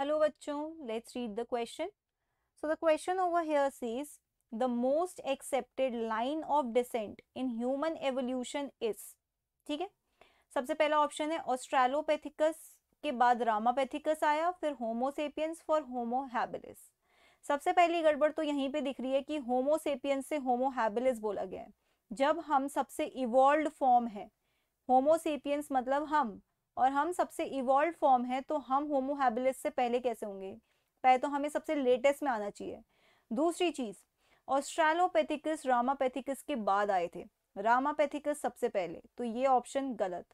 Hello बच्चों let's read the question so the question over here sees the most accepted line of descent in human evolution is ठीक है सबसे पहला option है ऑस्ट्रेलोपैथिकस के बाद रामापैथिकस आया फिर होमोसेपियंस फॉर होमो हैबिलिस सबसे पहली गड़बड़ तो यहीं पे दिख रही है कि होमोसेपियंस से होमो हैबिलिस बोला गया है जब हम सबसे इवॉल्व फॉर्म है होमोसेपियंस मतलब हम और हम सबसे इवॉल्व फॉर्म है तो हम होमोहैबिलिस से पहले कैसे होंगे पहले तो हमें सबसे लेटेस्ट में आना चाहिए दूसरी चीज़ ऑस्ट्रेलोपैथिकस रामापैथिकस के बाद आए थे रामापैथिकस सबसे पहले तो ये ऑप्शन गलत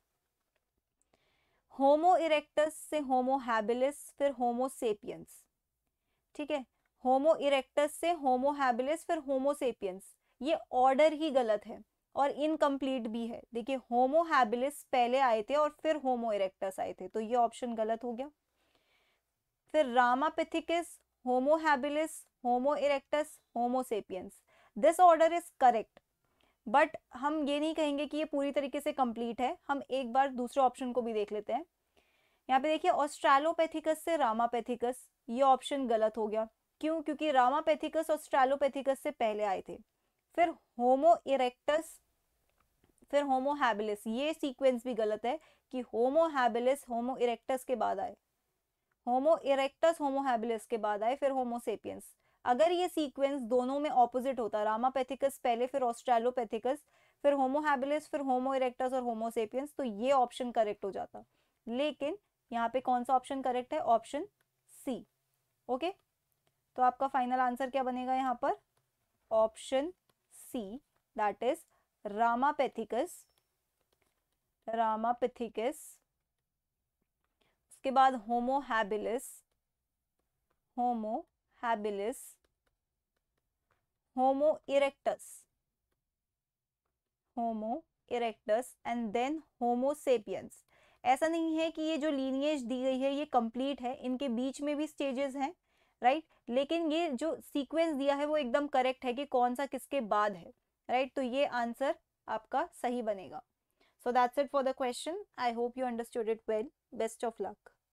होमो इरेक्टस से होमो हैबिलिस फिर होमो सेपियंस ठीक है होमो इरेक्टस से होमो हैबिलिस फिर होमो सेपियंस ये ऑर्डर ही गलत है और इनकम्प्लीट भी है देखिए होमो हैबिलिस पहले आए थे और फिर होमो इरेक्टस आए थे तो ये ऑप्शन गलत हो गया फिर Ramapithecus homo habilis homo erectus homo sapiens this order is correct but हम ये नहीं कहेंगे कि ये पूरी तरीके से कंप्लीट है हम एक बार दूसरे ऑप्शन को भी देख लेते हैं यहाँ पे देखिए ऑस्ट्रेलोपैथिकस से रामापैथिकस ये ऑप्शन गलत हो गया क्यों क्योंकि रामापैथिकस ऑस्ट्रेलोपैथिकस से पहले आए थे फिर होमो इरेक्टस फिर होमो हैबिलिस ये सीक्वेंस भी गलत है कि होमो हैबिलिस होमो इरेक्टस के बाद आए होमो इरेक्टस होमो हैबिलिस के बाद आए फिर होमो सेपियंस अगर ये सीक्वेंस दोनों में ऑपोजिट होता रामापैथिकस पहले फिर ऑस्ट्रेलोपैथिकस फिर होमो हैबिलिस फिर होमो इरेक्टस और होमो सेपियंस तो ये ऑप्शन करेक्ट हो जाता लेकिन यहाँ पे कौन सा ऑप्शन करेक्ट है ऑप्शन सी ओके तो आपका फाइनल आंसर क्या बनेगा यहाँ पर option C that is Ramapithecus Ramapithecus उसके बाद homo habilis homo habilis homo erectus homo erectus and then homo sapiens ऐसा नहीं है कि ये जो लीनियज दी गई है ये कंप्लीट है इनके बीच में भी स्टेजेस हैं राइट right? लेकिन ये जो सीक्वेंस दिया है वो एकदम करेक्ट है कि कौन सा किसके बाद है राइट right? तो ये आंसर आपका सही बनेगा so that's it for the question I hope you understood it well best of luck